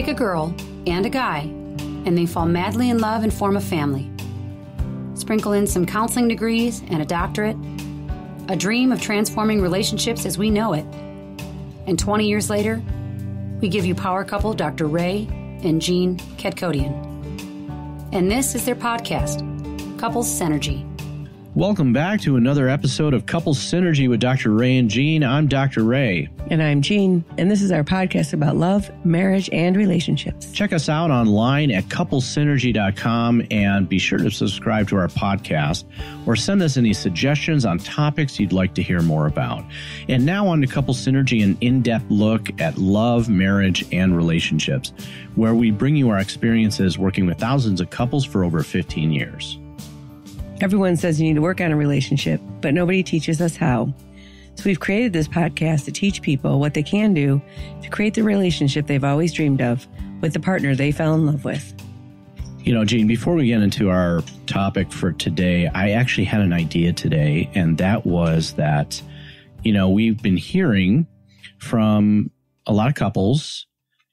take a girl and a guy, and they fall madly in love and form a family. Sprinkle in some counseling degrees and a doctorate, a dream of transforming relationships as we know it. And 20 years later, we give you power couple Dr. Ray and Jean Kedkodian. And this is their podcast, Couples Synergy. Welcome back to another episode of Couple Synergy with Dr. Ray and Jean. I'm Dr. Ray. And I'm Jean. And this is our podcast about love, marriage, and relationships. Check us out online at couplesynergy.com and be sure to subscribe to our podcast or send us any suggestions on topics you'd like to hear more about. And now on to Couple Synergy, an in depth look at love, marriage, and relationships, where we bring you our experiences working with thousands of couples for over 15 years. Everyone says you need to work on a relationship, but nobody teaches us how. So we've created this podcast to teach people what they can do to create the relationship they've always dreamed of with the partner they fell in love with. You know, Gene, before we get into our topic for today, I actually had an idea today, and that was that, you know, we've been hearing from a lot of couples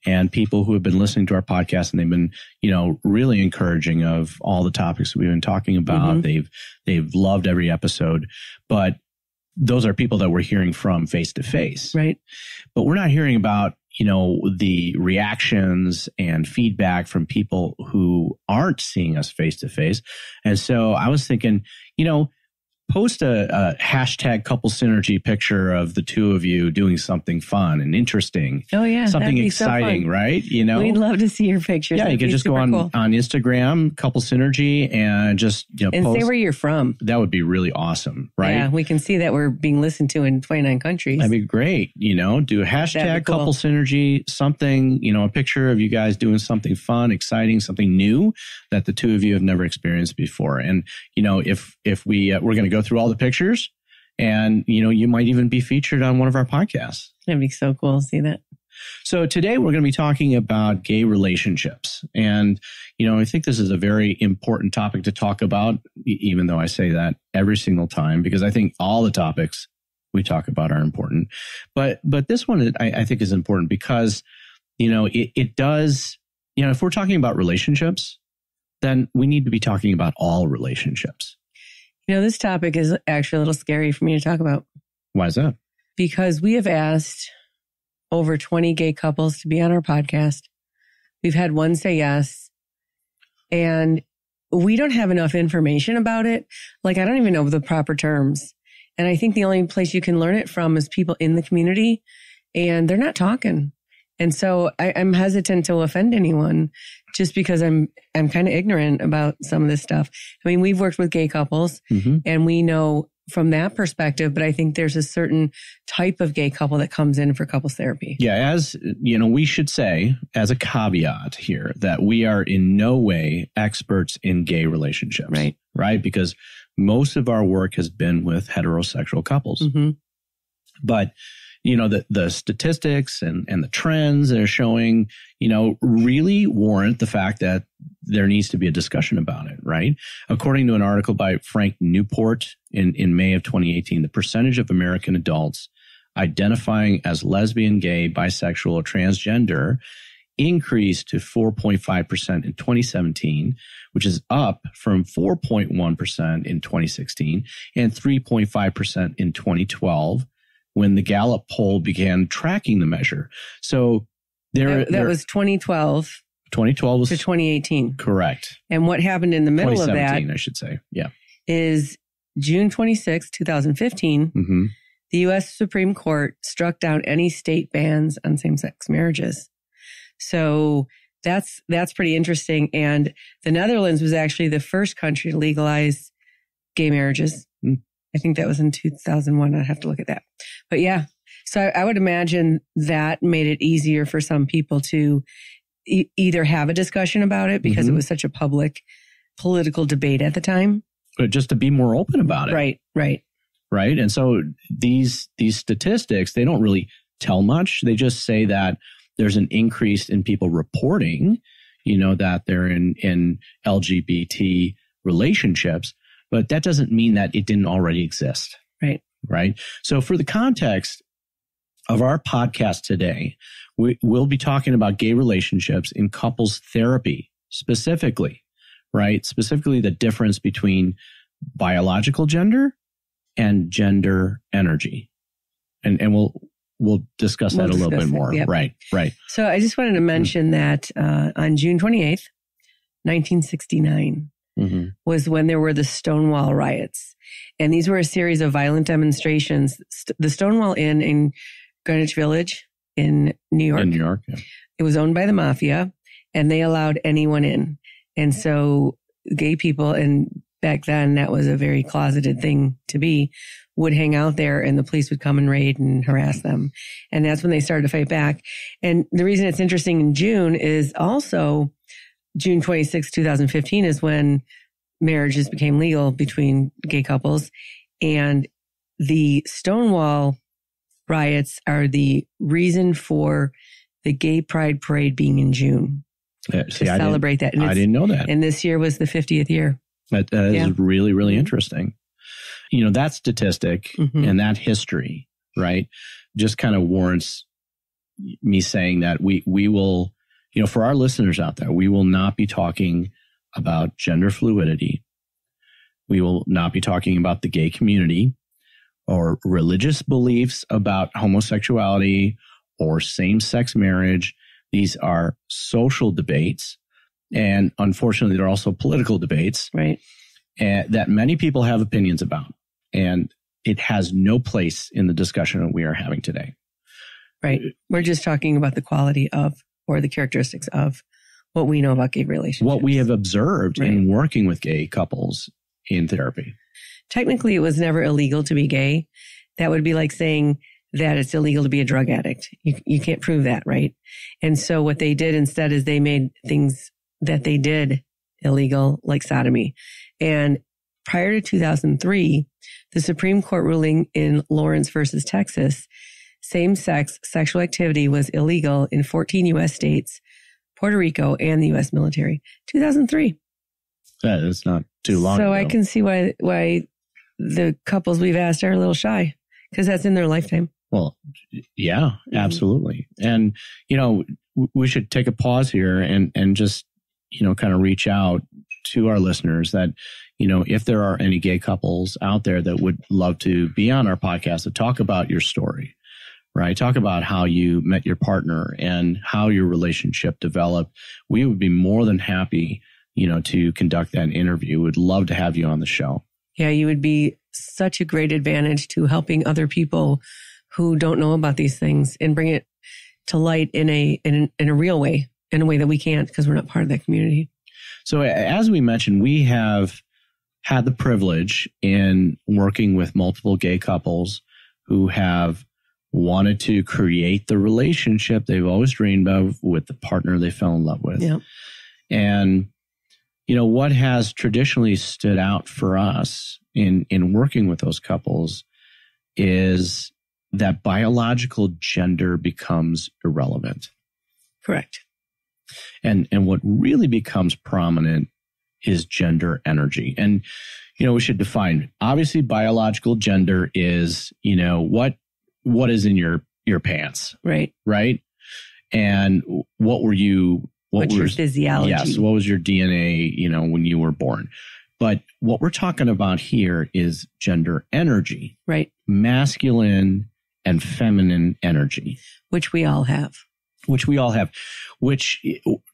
and people who have been listening to our podcast and they've been, you know, really encouraging of all the topics that we've been talking about. Mm-hmm. They've, they've loved every episode, but those are people that we're hearing from face to face. Right. But we're not hearing about, you know, the reactions and feedback from people who aren't seeing us face to face. And so I was thinking, you know, post a, a, hashtag couple synergy picture of the two of you doing something fun and interesting. Oh yeah, something exciting, so right? You know, we'd love to see your pictures. Yeah, that'd you could just go on cool. on Instagram, couple synergy, and just you know, and post. say where you're from. That would be really awesome, right? Yeah, we can see that we're being listened to in 29 countries. That'd be great. You know, do a hashtag cool. couple synergy, something you know, a picture of you guys doing something fun, exciting, something new that the two of you have never experienced before. And you know, if if we uh, we're going to go through all the pictures and you know you might even be featured on one of our podcasts that'd be so cool to see that so today we're going to be talking about gay relationships and you know i think this is a very important topic to talk about even though i say that every single time because i think all the topics we talk about are important but but this one i, I think is important because you know it, it does you know if we're talking about relationships then we need to be talking about all relationships you know, this topic is actually a little scary for me to talk about. Why is that? Because we have asked over 20 gay couples to be on our podcast. We've had one say yes. And we don't have enough information about it. Like, I don't even know the proper terms. And I think the only place you can learn it from is people in the community, and they're not talking. And so I, am hesitant to offend anyone just because I'm I'm kind of ignorant about some of this stuff. I mean, we've worked with gay couples mm-hmm. and we know from that perspective, but I think there's a certain type of gay couple that comes in for couples therapy. Yeah, as you know, we should say as a caveat here that we are in no way experts in gay relationships. Right. Right? Because most of our work has been with heterosexual couples. Mm-hmm. But you know, the, the statistics and, and the trends that are showing, you know, really warrant the fact that there needs to be a discussion about it, right? According to an article by Frank Newport in, in May of 2018, the percentage of American adults identifying as lesbian, gay, bisexual, or transgender increased to 4.5% in 2017, which is up from 4.1% in 2016 and 3.5% in 2012 when the Gallup poll began tracking the measure. So there that, that was 2012. 2012 was to 2018. Correct. And what happened in the middle of that? I should say. Yeah. Is June 26, 2015. Mm-hmm. The U.S. Supreme Court struck down any state bans on same-sex marriages. So that's that's pretty interesting. And the Netherlands was actually the first country to legalize gay marriages. Mm. I think that was in 2001. I'd have to look at that. But yeah. So I, I would imagine that made it easier for some people to e- either have a discussion about it because mm-hmm. it was such a public political debate at the time. But just to be more open about it. Right, right. Right. And so these these statistics, they don't really tell much. They just say that there's an increase in people reporting, you know, that they're in in LGBT relationships, but that doesn't mean that it didn't already exist. Right. Right. So for the context of our podcast today, we, will be talking about gay relationships in couples therapy specifically, right? Specifically the difference between biological gender and gender energy. And, and we'll, we'll discuss we'll that a little bit more. yep. Right, right. So I just wanted to mention that uh, on June 28th, 1969, mm-hmm. was when there were the Stonewall riots. And these were a series of violent demonstrations. the Stonewall Inn in Greenwich Village in New York. In New York, yeah. It was owned by the mafia and they allowed anyone in. And so gay people, and back then that was a very closeted thing to be, would hang out there and the police would come and raid and harass them. And that's when they started to fight back. And the reason it's interesting in June is also June 26, 2015 is when marriages became legal between gay couples. And the Stonewall riots are the reason for the gay pride parade being in June. Uh, see, to I celebrate that. And I didn't know that. And this year was the 50th year. that, that yeah. is really, really mm-hmm. interesting. You know, that statistic mm-hmm. and that history, right, just kind of warrants me saying that we, we will you know, for our listeners out there, we will not be talking about gender fluidity. We will not be talking about the gay community or religious beliefs about homosexuality or same sex marriage. These are social debates. And unfortunately, they're also political debates right. Eh, that many people have opinions about. And it has no place in the discussion that we are having today. Right. We're just talking about the quality of or the characteristics of what we know about gay relationships. What we have observed right. in working with gay couples in therapy. Technically, it was never illegal to be gay. That would be like saying that it's illegal to be a drug addict. You, you can't prove that, right? And so what they did instead is they made things that they did illegal, like sodomy. And prior to 2003, the Supreme Court ruling in Lawrence versus Texas same sex sexual activity was illegal in 14 U.S. states, Puerto Rico, and the U.S. military. 2003. That is not too long. So ago. I can see why why the couples we've asked are a little shy because that's in their lifetime. Well, yeah, mm-hmm. absolutely. Mm-hmm. And you know, we should take a pause here and and just you know kind of reach out to our listeners that you know if there are any gay couples out there that would love to be on our podcast to talk about your story right? Talk about how you met your partner and how your relationship developed. We would be more than happy, you know, to conduct that interview. we Would love to have you on the show. Yeah, you would be such a great advantage to helping other people who don't know about these things and bring it to light in a in, in a real way, in a way that we can't because we're not part of that community. So as we mentioned, we have had the privilege in working with multiple gay couples who have wanted to create the relationship they've always dreamed of with the partner they fell in love with. And you know what has traditionally stood out for us in in working with those couples is that biological gender becomes irrelevant. Correct. And and what really becomes prominent is gender energy. And you know, we should define obviously biological gender is, you know, what what is in your your pants, right? Right, and what were you? What What's was, your physiology? Yes, what was your DNA? You know, when you were born. But what we're talking about here is gender energy, right? Masculine and feminine energy, which we all have. Which we all have, which,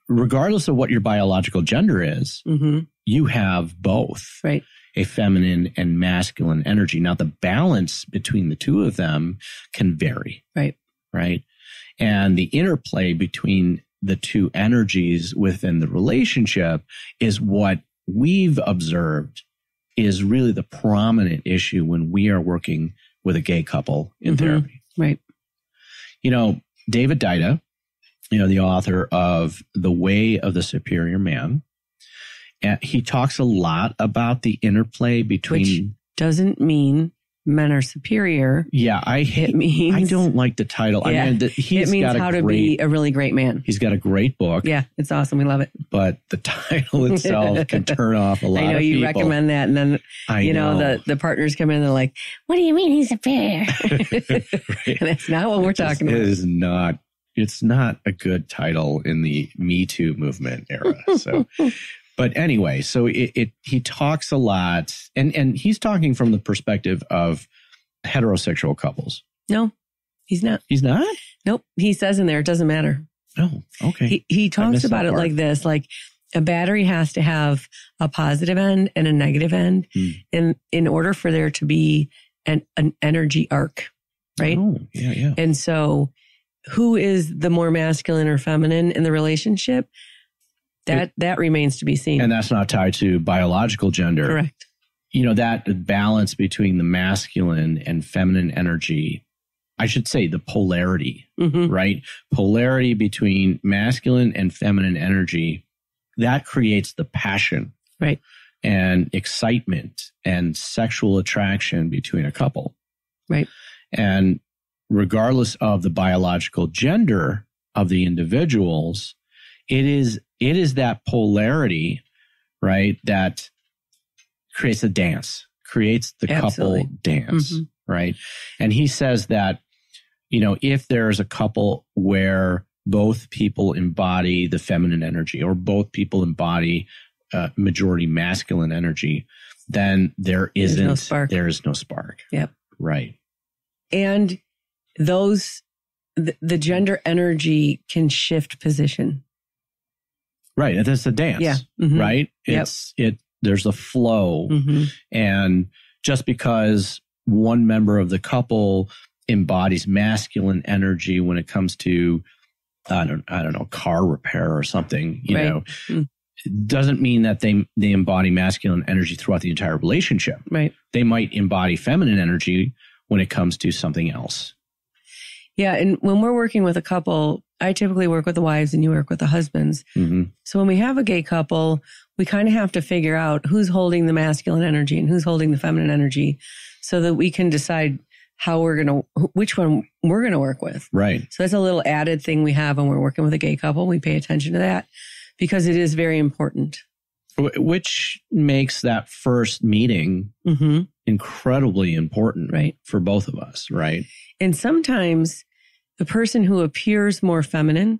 regardless of what your biological gender is, mm-hmm. you have both. Right a feminine and masculine energy. Now, the balance between the two of them can vary. Right. Right. And the interplay between the two energies within the relationship is what we've observed is really the prominent issue when we are working with a gay couple in mm-hmm. therapy. Right. You know, David Dida, you know, the author of The Way of the Superior Man, he talks a lot about the interplay between. Which doesn't mean men are superior. Yeah, I hit me. I don't like the title. Yeah, I mean, the, he's it means got how great, to be a really great man. He's got a great book. Yeah, it's awesome. We love it. But the title itself can turn off a lot. I know you people. recommend that, and then I you know, know, the the partners come in. and They're like, "What do you mean he's a right. that's not what we're talking about. It is not. It's not a good title in the Me Too movement era. So but anyway, so it, it he talks a lot, and and he's talking from the perspective of heterosexual couples. No, he's not. He's not. Nope. He says in there, it doesn't matter. Oh, okay. He, he talks about it like this, like a battery has to have a positive end and a negative end mm. in in order for there to be an, an energy arc right oh, yeah yeah and so who is the more masculine or feminine in the relationship that it, that remains to be seen. And that's not tied to biological gender. Correct. You know, that balance between the masculine and feminine energy, I should say the polarity, mm-hmm. right? Polarity between masculine and feminine energy, that creates the passion. Right. And excitement and sexual attraction between a couple. Right. And regardless of the biological gender of the individuals, it is it is that polarity, right, that creates a dance, creates the Absolutely. couple dance, mm-hmm. right? And he says that, you know, if there's a couple where both people embody the feminine energy or both people embody uh, majority masculine energy, then there isn't, there's no spark. There is no spark. Yep. Right. And those, the, the gender energy can shift position. Right. it's a dance. Yeah. Mm-hmm. Right. It's yep. it there's a flow. Mm-hmm. And just because one member of the couple embodies masculine energy when it comes to I don't I don't know, car repair or something, you right. know. Mm-hmm doesn't mean that they they embody masculine energy throughout the entire relationship. Right. They might embody feminine energy when it comes to something else. Yeah. And when we're working with a couple, I typically work with the wives and you work with the husbands. Mm-hmm. So when we have a gay couple, we kind of have to figure out who's holding the masculine energy and who's holding the feminine energy so that we can decide how we're going to, which one we're going to work with. Right. So that's a little added thing we have when we're working with a gay couple. We pay attention to that because it is very important. Which makes that first meeting mm-hmm incredibly important right. for both of us, right? And sometimes the person who appears more feminine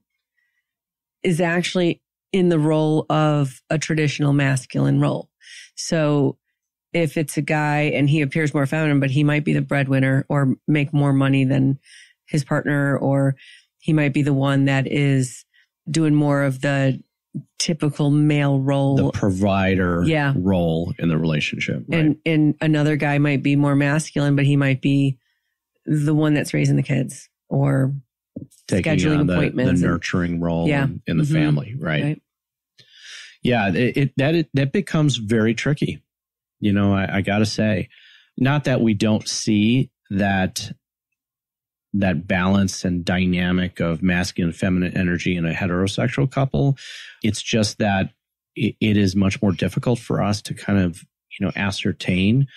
is actually in the role of a traditional masculine role. So if it's a guy and he appears more feminine, but he might be the breadwinner or make more money than his partner, or he might be the one that is doing more of the typical male role the provider yeah. role in the relationship right? and and another guy might be more masculine but he might be the one that's raising the kids or Taking scheduling the, appointments the nurturing and, role yeah. in, in the mm-hmm. family right, right. yeah it, it, that it, that becomes very tricky you know I, I gotta say not that we don't see that that balance and dynamic of masculine and feminine energy in a heterosexual couple. It's just that it, it is much more difficult for us to kind of, you know, ascertain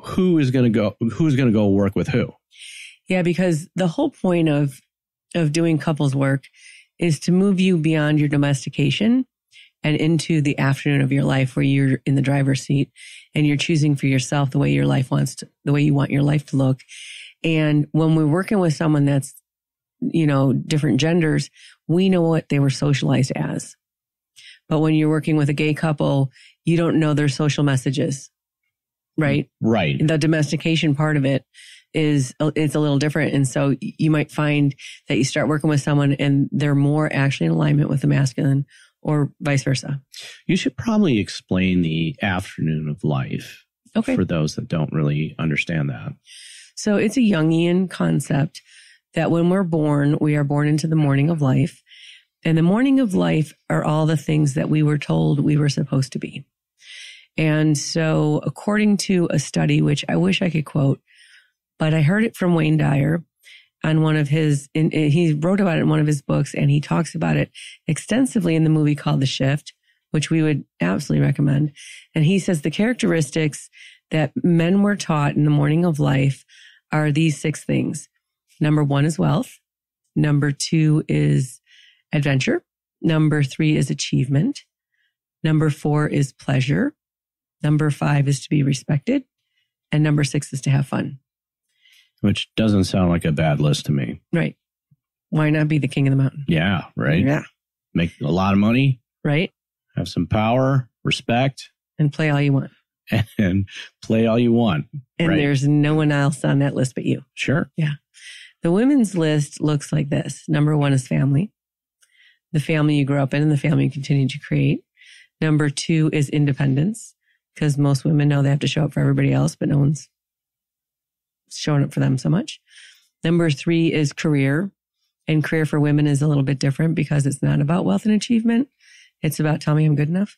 who is going to go who's going to go work with who. Yeah, because the whole point of of doing couples work is to move you beyond your domestication and into the afternoon of your life where you're in the driver's seat and you're choosing for yourself the way your life wants to, the way you want your life to look and when we're working with someone that's, you know, different genders, we know what they were socialized as. But when you're working with a gay couple, you don't know their social messages, right? Right. The domestication part of it is it's a little different, and so you might find that you start working with someone and they're more actually in alignment with the masculine, or vice versa. You should probably explain the afternoon of life okay. for those that don't really understand that. So it's a Jungian concept that when we're born, we are born into the morning of life. And the morning of life are all the things that we were told we were supposed to be. And so, according to a study, which I wish I could quote, but I heard it from Wayne Dyer on one of his, in, in, he wrote about it in one of his books and he talks about it extensively in the movie called The Shift, which we would absolutely recommend. And he says the characteristics that men were taught in the morning of life are these six things. Number one is wealth. Number two is adventure. Number three is achievement. Number four is pleasure. Number five is to be respected. And number six is to have fun. Which doesn't sound like a bad list to me. Right. Why not be the king of the mountain? Yeah, right. Yeah. Make a lot of money. Right. Have some power, respect, and play all you want. and play all you want. And right? there's no one else on that list but you. Sure. Yeah. The women's list looks like this number one is family, the family you grew up in and the family you continue to create. Number two is independence, because most women know they have to show up for everybody else, but no one's showing up for them so much. Number three is career. And career for women is a little bit different because it's not about wealth and achievement. It's about tell me I'm good enough.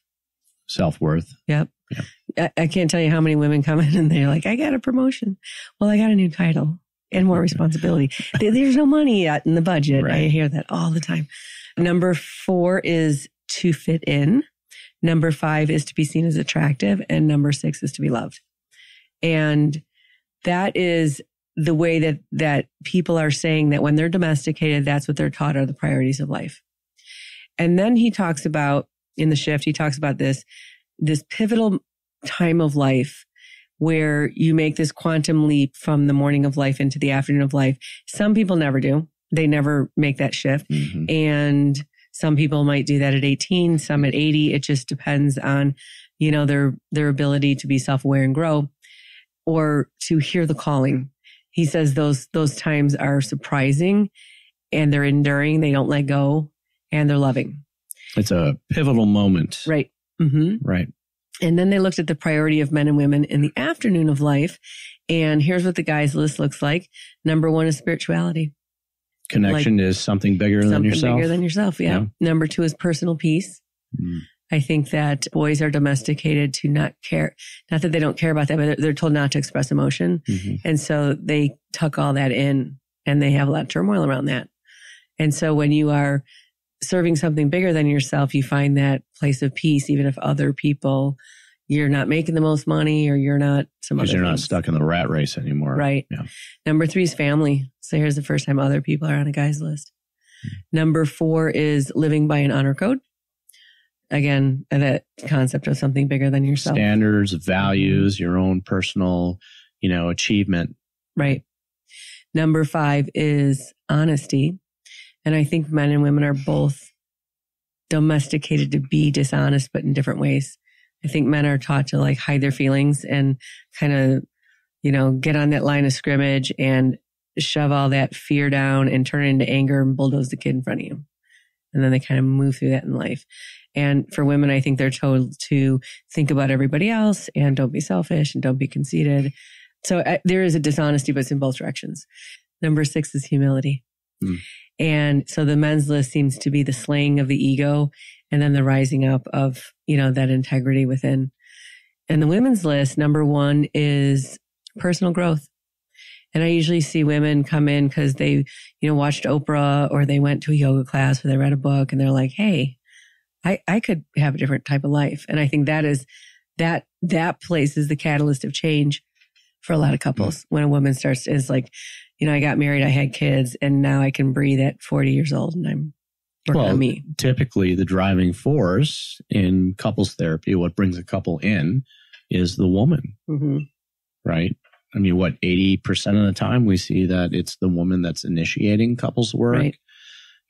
Self worth. Yep. Yeah. I, I can't tell you how many women come in and they're like, I got a promotion. Well, I got a new title and more responsibility. There's no money yet in the budget. Right. I hear that all the time. Number four is to fit in. Number five is to be seen as attractive. And number six is to be loved. And that is the way that, that people are saying that when they're domesticated, that's what they're taught are the priorities of life. And then he talks about in the shift, he talks about this this pivotal time of life where you make this quantum leap from the morning of life into the afternoon of life. Some people never do. They never make that shift. Mm-hmm. And some people might do that at 18, some at 80. It just depends on, you know, their their ability to be self-aware and grow or to hear the calling. He says those those times are surprising and they're enduring, they don't let go, and they're loving. It's a pivotal moment. Right. Mm-hmm. Right. And then they looked at the priority of men and women in the afternoon of life. And here's what the guys list looks like. Number one is spirituality. Connection like, is something bigger something than yourself. Bigger than yourself. Yeah. yeah. Number two is personal peace. Mm. I think that boys are domesticated to not care, not that they don't care about that, but they're, they're told not to express emotion. Mm-hmm. And so they tuck all that in and they have a lot of turmoil around that. And so when you are serving something bigger than yourself, you find that place of peace, even if other people you're not making the most money or you're not some because you're things. not stuck in the rat race anymore. Right. Yeah. Number three is family. So here's the first time other people are on a guy's list. Mm-hmm. Number four is living by an honor code. Again, that concept of something bigger than yourself. Standards, values, your own personal, you know, achievement. Right. Number five is honesty. And I think men and women are both domesticated to be dishonest, but in different ways. I think men are taught to like hide their feelings and kind of, you know, get on that line of scrimmage and shove all that fear down and turn it into anger and bulldoze the kid in front of you. And then they kind of move through that in life. And for women, I think they're told to think about everybody else and don't be selfish and don't be conceited. So uh, there is a dishonesty, but it's in both directions. Number six is humility. Mm. And so the men's list seems to be the slaying of the ego and then the rising up of, you know, that integrity within. And the women's list, number one is personal growth. And I usually see women come in because they, you know, watched Oprah or they went to a yoga class or they read a book and they're like, Hey, I, I could have a different type of life. And I think that is that, that place is the catalyst of change for a lot of couples mm. when a woman starts is like, you know, I got married, I had kids, and now I can breathe at 40 years old and I'm working well, on me. Typically, the driving force in couples therapy, what brings a couple in is the woman, mm-hmm. right? I mean, what, 80% of the time we see that it's the woman that's initiating couples work. Right.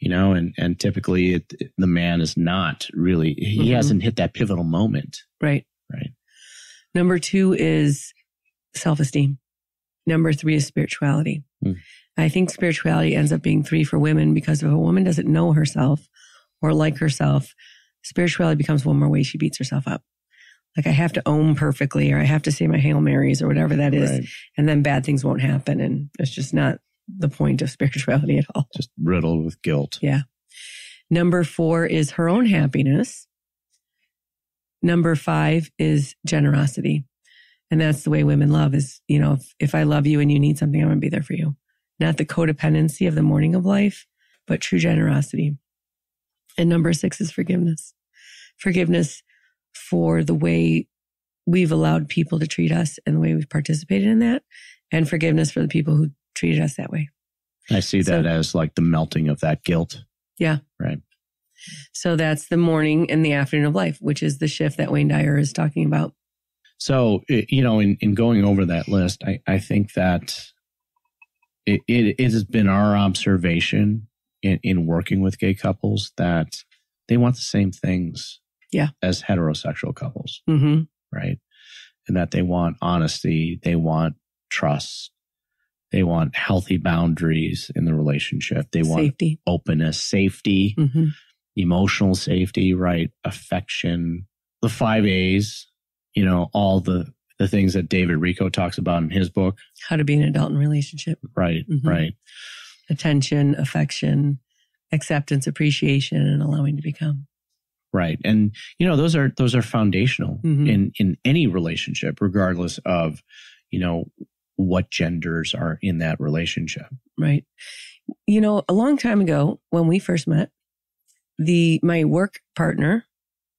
You know, and and typically it, it, the man is not really he mm-hmm. hasn't hit that pivotal moment. Right. Right. Number two is self esteem. Number three is spirituality. Mm. I think spirituality ends up being three for women because if a woman doesn't know herself or like herself, spirituality becomes one more way she beats herself up. Like I have to own perfectly or I have to say my Hail Marys or whatever that is. Right. And then bad things won't happen. And it's just not the point of spirituality at all. Just riddled with guilt. Yeah. Number four is her own happiness. Number five is generosity. And that's the way women love is, you know, if, if I love you and you need something, I'm going to be there for you. Not the codependency of the morning of life, but true generosity. And number six is forgiveness. Forgiveness for the way we've allowed people to treat us and the way we've participated in that, and forgiveness for the people who treated us that way. I see that so, as like the melting of that guilt. Yeah. Right. So that's the morning and the afternoon of life, which is the shift that Wayne Dyer is talking about so, you know, in, in going over that list, I, I think that it, it, it has been our observation in, in working with gay couples that they want the same things yeah. as heterosexual couples, mm-hmm. right? And that they want honesty, they want trust, they want healthy boundaries in the relationship, they want safety. openness, safety, mm-hmm. emotional safety, right? Affection, the five A's, you know, all the the things that David Rico talks about in his book. How to be an adult in relationship. Right, mm-hmm. right. Attention, affection, acceptance, appreciation, and allowing to become. Right. And you know, those are those are foundational mm-hmm. in in any relationship, regardless of, you know, what genders are in that relationship. Right. You know, a long time ago when we first met, the my work partner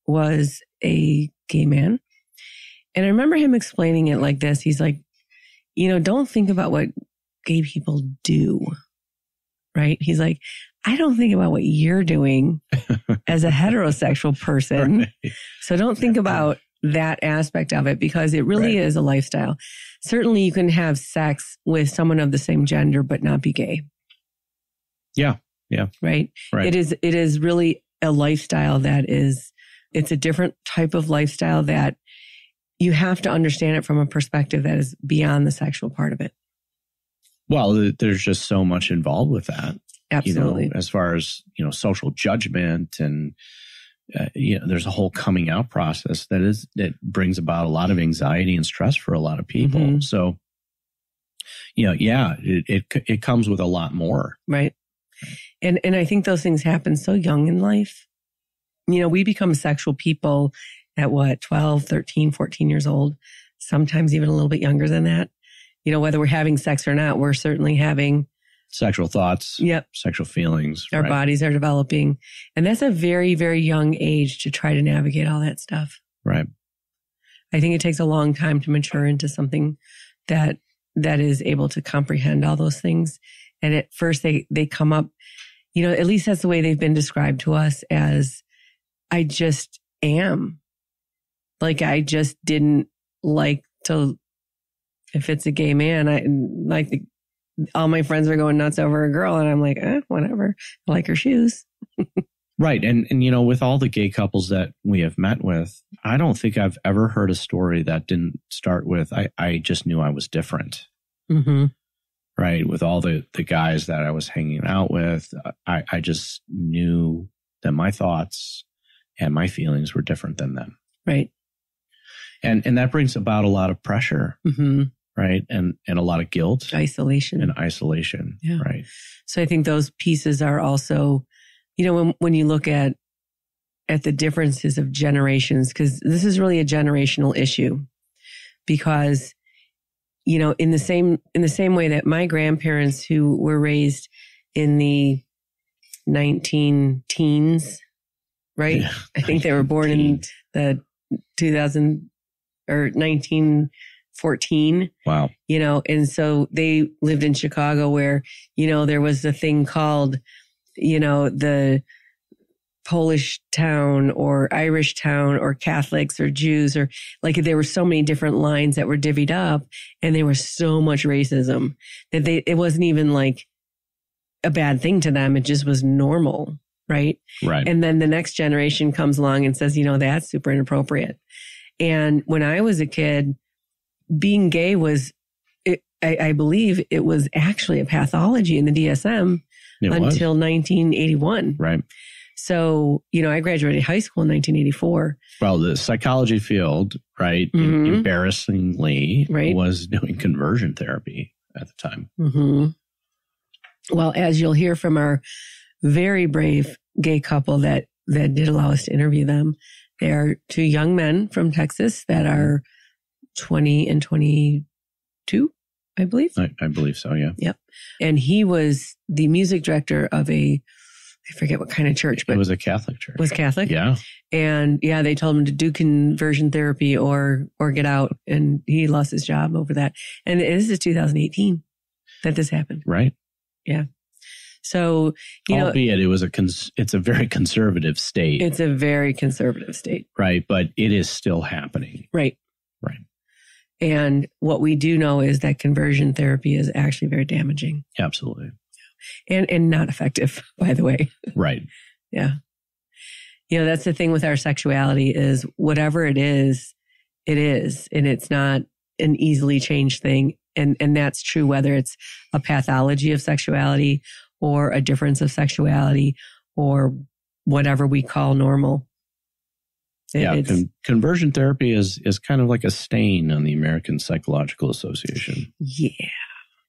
was a gay man and I remember him explaining it like this. He's like, you know, don't think about what gay people do. Right. He's like, I don't think about what you're doing as a heterosexual person. Right. So don't think about that aspect of it because it really right. is a lifestyle. Certainly you can have sex with someone of the same gender but not be gay. Yeah. Yeah. Right. right. It is it is really a lifestyle that is it's a different type of lifestyle that you have to understand it from a perspective that is beyond the sexual part of it. Well, there's just so much involved with that. Absolutely. You know, as far as, you know, social judgment and, uh, you know, there's a whole coming out process that is, that brings about a lot of anxiety and stress for a lot of people. Mm-hmm. So, you know, yeah, it, it, it comes with a lot more. Right. And, and I think those things happen so young in life. You know, we become sexual people at what, 12, 13, 14 years old, sometimes even a little bit younger than that. You know, whether we're having sex or not, we're certainly having sexual thoughts. Yep. Sexual feelings. Our right. bodies are developing. And that's a very, very young age to try to navigate all that stuff. Right. I think it takes a long time to mature into something that that is able to comprehend all those things. And at first they they come up, you know, at least that's the way they've been described to us as I just am. Like I just didn't like to, if it's a gay man, I like the, all my friends were going nuts over a girl, and I'm like, eh, whatever. I like her shoes. right, and and you know, with all the gay couples that we have met with, I don't think I've ever heard a story that didn't start with I I just knew I was different. hmm Right, with all the the guys that I was hanging out with, I I just knew that my thoughts and my feelings were different than them. Right and and that brings about a lot of pressure mm-hmm. right and and a lot of guilt isolation and isolation yeah. right so i think those pieces are also you know when, when you look at at the differences of generations because this is really a generational issue because you know in the same in the same way that my grandparents who were raised in the 19 teens right yeah. i think they were born in the 2000 or 1914. Wow. You know, and so they lived in Chicago where, you know, there was a thing called, you know, the Polish town or Irish town or Catholics or Jews or like there were so many different lines that were divvied up and there was so much racism that they, it wasn't even like a bad thing to them. It just was normal right? Right. And then the next generation comes along and says, you know, that's super inappropriate. And when I was a kid, being gay was, it, I, I, believe it was actually a pathology in the DSM it until was. 1981. Right. So, you know, I graduated high school in 1984. Well, the psychology field, right, mm-hmm. embarrassingly, right. was doing conversion therapy at the time. Mm-hmm. Well, as you'll hear from our very brave gay couple that that did allow us to interview them, they are two young men from Texas that are 20 and 22, I believe. I, I believe so, yeah. Yep. And he was the music director of a I forget what kind of church, but it was a Catholic church. Was Catholic, yeah. And yeah, they told him to do conversion therapy or or get out, and he lost his job over that. And this is 2018 that this happened, right? Yeah. So, you albeit know, it was a cons- it's a very conservative state. It's a very conservative state, right? But it is still happening, right? Right. And what we do know is that conversion therapy is actually very damaging. Absolutely. And and not effective, by the way. Right. yeah. You know, that's the thing with our sexuality is whatever it is, it is. And it's not an easily changed thing. And and that's true whether it's a pathology of sexuality or a difference of sexuality or whatever we call normal. It, yeah, con- conversion therapy is is kind of like a stain on the American Psychological Association. Yeah,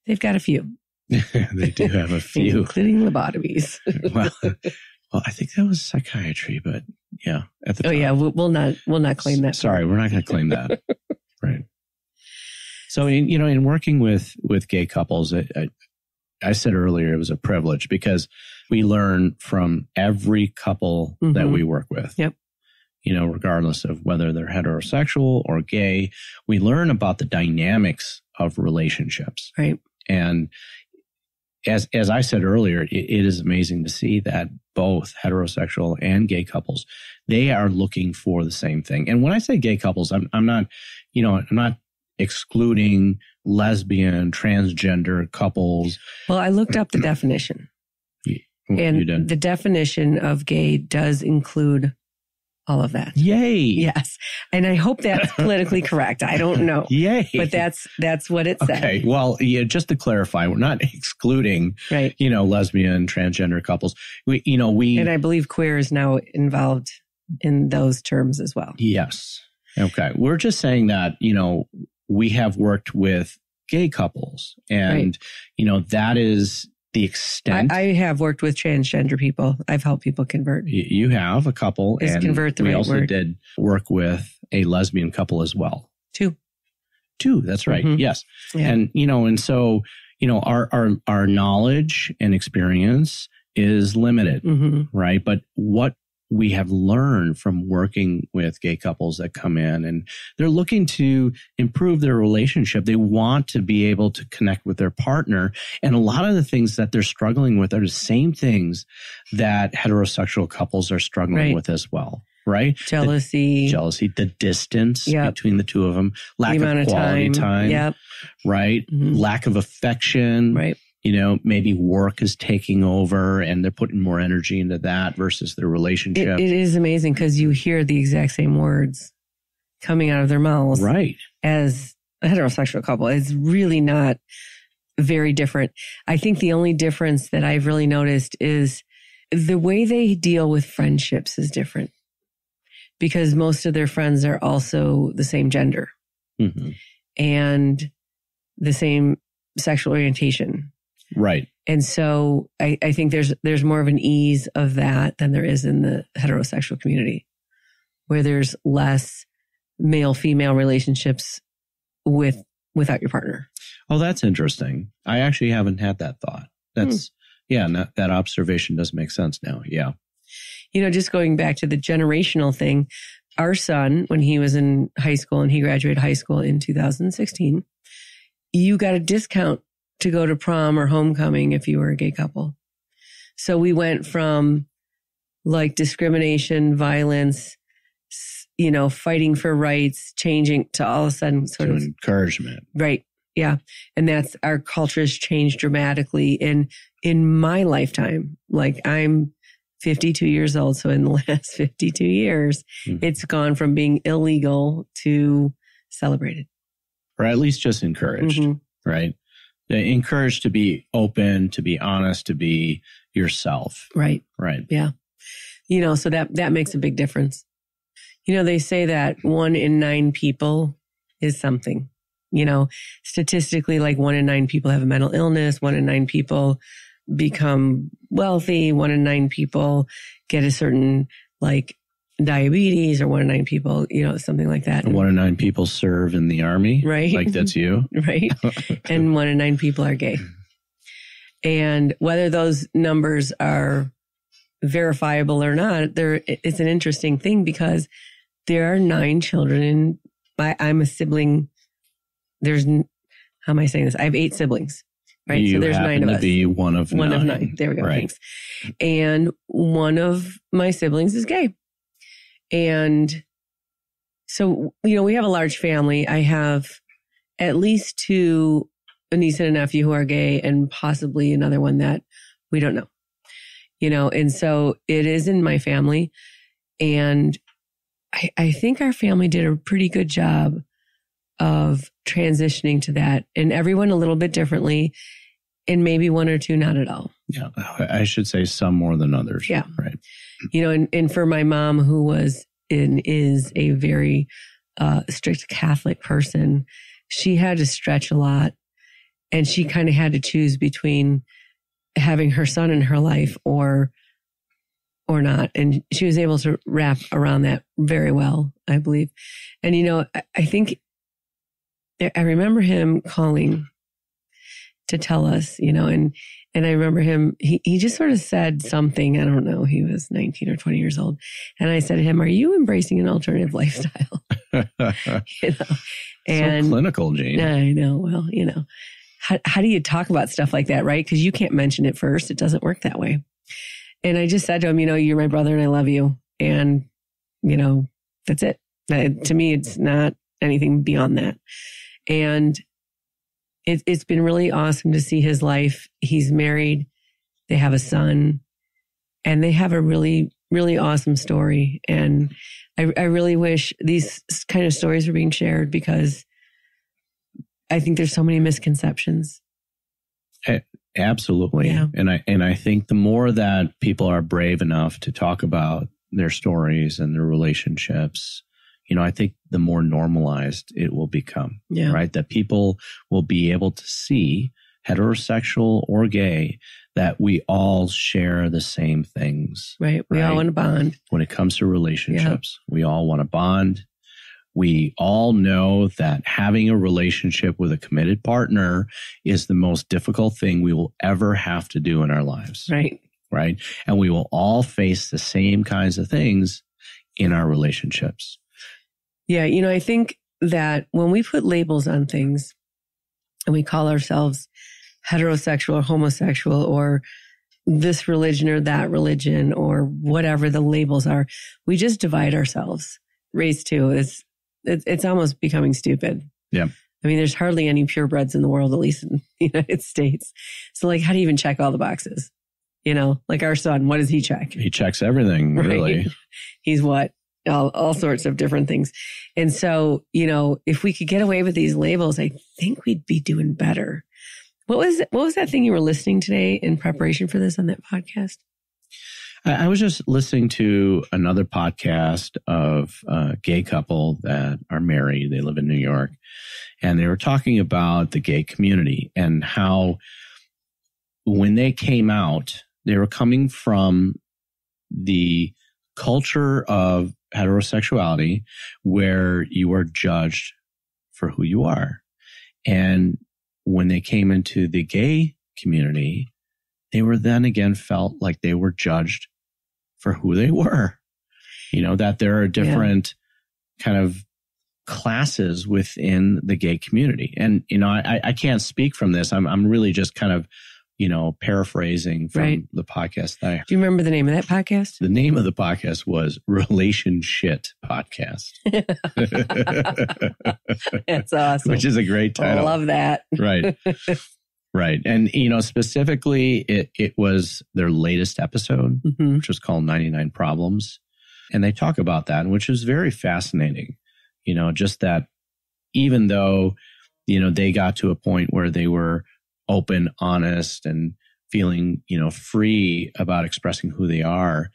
they've got a few. they do have a few, including lobotomies. well, well, I think that was psychiatry, but yeah, at the oh time. yeah, we'll not we'll not claim that. Sorry, we're not going to claim that. right. So, in, you know, in working with with gay couples, I, I, I said earlier it was a privilege because we learn from every couple mm-hmm. that we work with. Yep. You know, regardless of whether they're heterosexual or gay, we learn about the dynamics of relationships. Right. And as as I said earlier, it, it is amazing to see that both heterosexual and gay couples they are looking for the same thing. And when I say gay couples, I'm I'm not, you know, I'm not excluding lesbian, transgender couples. Well, I looked up the definition. And the definition of gay does include all of that. Yay. Yes. And I hope that's politically correct. I don't know. Yay. But that's that's what it said. Okay. Well, yeah, just to clarify, we're not excluding right. you know, lesbian, transgender couples. We you know, we And I believe queer is now involved in those terms as well. Yes. Okay. We're just saying that, you know, we have worked with gay couples and right. you know that is the extent I, I, have worked with transgender people i've helped people convert you have a couple is and convert the we right also word. did work with a lesbian couple as well two two that's right mm-hmm. yes yeah. and you know and so you know our our our knowledge and experience is limited mm-hmm. right but what we have learned from working with gay couples that come in and they're looking to improve their relationship. They want to be able to connect with their partner. And a lot of the things that they're struggling with are the same things that heterosexual couples are struggling right. with as well. Right? Jealousy. The, jealousy, the distance yep. between the two of them, lack the of quality of time. time. Yep. Right? Mm-hmm. Lack of affection. Right you know, maybe work is taking over and they're putting more energy into that versus their relationship. it, it is amazing because you hear the exact same words coming out of their mouths. Right. As a heterosexual couple, it's really not very different. I think the only difference that I've really noticed is the way they deal with friendships is different because most of their friends are also the same gender mm-hmm. and the same sexual orientation Right. And so I, I think there's there's more of an ease of that than there is in the heterosexual community, where there's less male female relationships with without your partner. Oh, that's interesting. I actually haven't had that thought. That's hmm. yeah, that observation does make sense now. Yeah. You know, just going back to the generational thing, our son when he was in high school and he graduated high school in 2016, you got a discount to go to prom or homecoming if you were a gay couple. So we went from like discrimination, violence, you know, fighting for rights, changing to all of a sudden sort of encouragement. Right. Yeah. And that's our culture has changed dramatically in in my lifetime. Like I'm 52 years old, so in the last 52 years, mm-hmm. it's gone from being illegal to celebrated. Or at least just encouraged, mm-hmm. right? encouraged to be open, to be honest, to be yourself. Right. Right. Yeah. You know, so that that makes a big difference. You know, they say that one in nine people is something. You know, statistically, like one in nine people have a mental illness, one in nine people become wealthy, one in nine people get a certain like diabetes or one in nine people, you know, something like that. One in nine people serve in the army. Right. Like that's you. right. And one in nine people are gay. And whether those numbers are verifiable or not, there it's an interesting thing because there are nine children and my, I'm a sibling. There's, how am I saying this? I have eight siblings right? You so there's nine of us. Be one of one nine. of nine. There we go. Right. Thanks. And one of my siblings is gay, and so, you know, we have a large family. I have at least two, a niece and a nephew who are gay and possibly another one that we don't know, you know, and so it is in my family. And I, I think our family did a pretty good job of transitioning to that and everyone a little bit differently and maybe one or two not at all. Yeah, I should say some more than others. Yeah, right. You know, and, and for my mom, who was and is a very uh, strict Catholic person, she had to stretch a lot, and she kind of had to choose between having her son in her life or or not. And she was able to wrap around that very well, I believe. And you know, I, I think I remember him calling to tell us, you know, and, and I remember him, he, he just sort of said something. I don't know. He was 19 or 20 years old. And I said to him, Are you embracing an alternative lifestyle? you know? And so clinical, Gene. I know. Well, you know, how, how do you talk about stuff like that, right? Because you can't mention it first. It doesn't work that way. And I just said to him, You know, you're my brother and I love you. And, you know, that's it. to me, it's not anything beyond that. And it, it's been really awesome to see his life. He's married, they have a son, and they have a really, really awesome story. And I, I really wish these kind of stories were being shared because I think there's so many misconceptions. Absolutely. Yeah. And I and I think the more that people are brave enough to talk about their stories and their relationships you know, I think the more normalized it will become, yeah. right? That people will be able to see heterosexual or gay that we all share the same things. Right. We right? all want to bond. When it comes to relationships, yeah. we all want to bond. We all know that having a relationship with a committed partner is the most difficult thing we will ever have to do in our lives. Right. Right. And we will all face the same kinds of things in our relationships. Yeah. You know, I think that when we put labels on things and we call ourselves heterosexual or homosexual or this religion or that religion or whatever the labels are, we just divide ourselves. Race too is it, it's almost becoming stupid. Yeah. I mean, there's hardly any purebreds in the world, at least in the United States. So, like, how do you even check all the boxes? You know, like our son, what does he check? He checks everything, right? really. He's what? all, all sorts of different things. And so, you know, if we could get away with these labels, I think we'd be doing better. What was what was that thing you were listening today in preparation for this on that podcast? I was just listening to another podcast of a gay couple that are married. They live in New York, and they were talking about the gay community and how when they came out, they were coming from the culture of heterosexuality where you are judged for who you are. And when they came into the gay community, they were then again felt like they were judged for who they were. You know, that there are different yeah. kind of classes within the gay community. And, you know, I, I can't speak from this. I'm, I'm really just kind of you know, paraphrasing from right. the podcast that I Do you remember the name of that podcast? The name of the podcast was Relationship Podcast. That's awesome. Which is a great title. I love that. right. Right. And, you know, specifically, it, it was their latest episode, mm-hmm. which was called 99 Problems. And they talk about that, which is very fascinating. You know, just that even though, you know, they got to a point where they were open, honest, and feeling, you know, free about expressing who they are,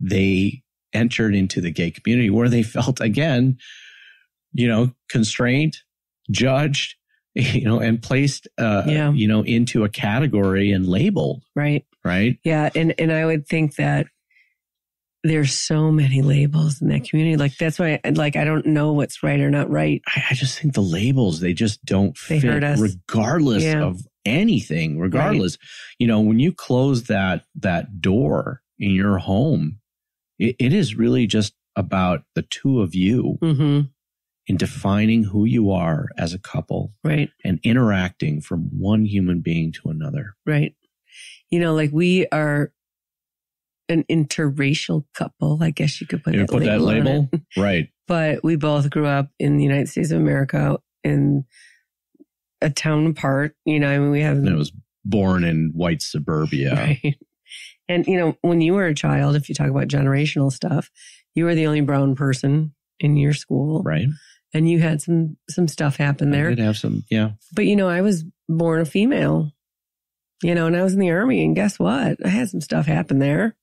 they entered into the gay community where they felt again, you know, constrained, judged, you know, and placed, uh, yeah. you know, into a category and labeled. Right. Right. Yeah. And, and I would think that there's so many labels in that community. Like that's why, like, I don't know what's right or not right. I, I just think the labels, they just don't they fit regardless yeah. of, anything regardless right. you know when you close that that door in your home it, it is really just about the two of you mm-hmm. in defining who you are as a couple right and interacting from one human being to another right you know like we are an interracial couple i guess you could put, you that, put label that label right but we both grew up in the united states of america and a town apart. You know, I mean, we have. And it was born in white suburbia. Right. And, you know, when you were a child, if you talk about generational stuff, you were the only brown person in your school. Right. And you had some some stuff happen there. I did have some, yeah. But you know, I was born a female, you know, and I was in the army, and guess what? I had some stuff happen there.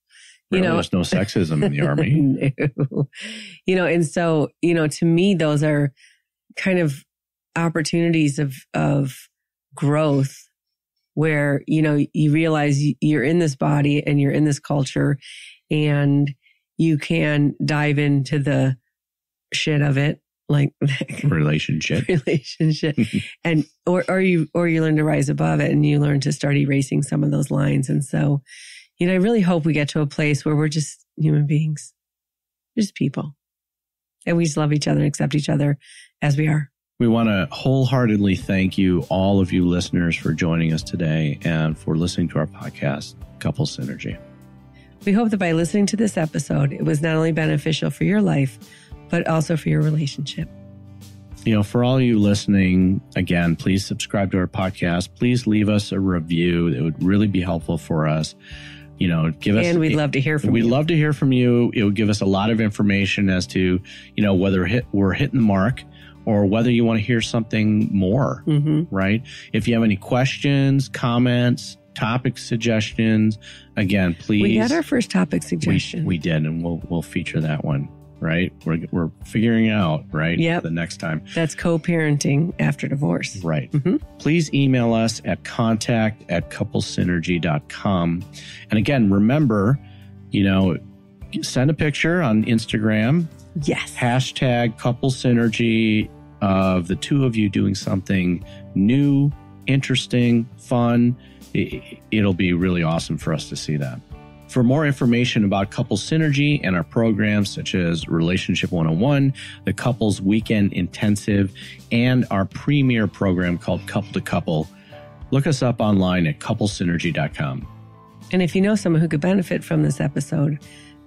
You know, there's no sexism in the army. no. You know, and so you know, to me, those are kind of opportunities of of growth where you know you realize you're in this body and you're in this culture and you can dive into the shit of it like relationship relationship and or or you or you learn to rise above it and you learn to start erasing some of those lines and so you know i really hope we get to a place where we're just human beings just people and we just love each other and accept each other as we are we want to wholeheartedly thank you, all of you listeners, for joining us today and for listening to our podcast, Couple Synergy. We hope that by listening to this episode, it was not only beneficial for your life, but also for your relationship. You know, for all you listening, again, please subscribe to our podcast. Please leave us a review. It would really be helpful for us. You know, give us. And we'd love to hear from we'd you. We'd love to hear from you. It would give us a lot of information as to, you know, whether hit, we're hitting the mark or whether you want to hear something more, mm-hmm. right? If you have any questions, comments, topic suggestions, again, please. We got our first topic suggestion. We, we did, and we'll we'll feature that one. Right, we're we're figuring out right. Yeah, the next time that's co-parenting after divorce. Right. Mm-hmm. Please email us at contact at couplesynergy.com. and again, remember, you know, send a picture on Instagram Yes. Hashtag couple synergy of the two of you doing something new, interesting, fun. It'll be really awesome for us to see that. For more information about Couple Synergy and our programs such as Relationship 101, the Couples Weekend Intensive, and our premier program called Couple to Couple, look us up online at couplesynergy.com. And if you know someone who could benefit from this episode,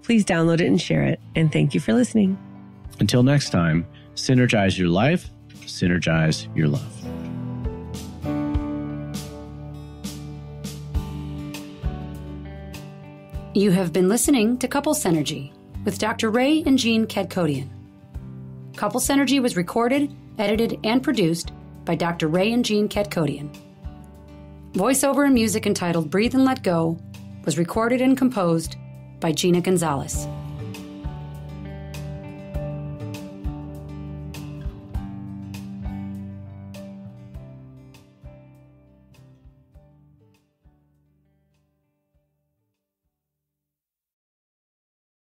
Please download it and share it. And thank you for listening. Until next time, synergize your life, synergize your love. You have been listening to Couple Synergy with Dr. Ray and Jean Kedkodian. Couple Synergy was recorded, edited, and produced by Dr. Ray and Jean Kedkodian. Voiceover and music entitled Breathe and Let Go was recorded and composed by Gina Gonzalez.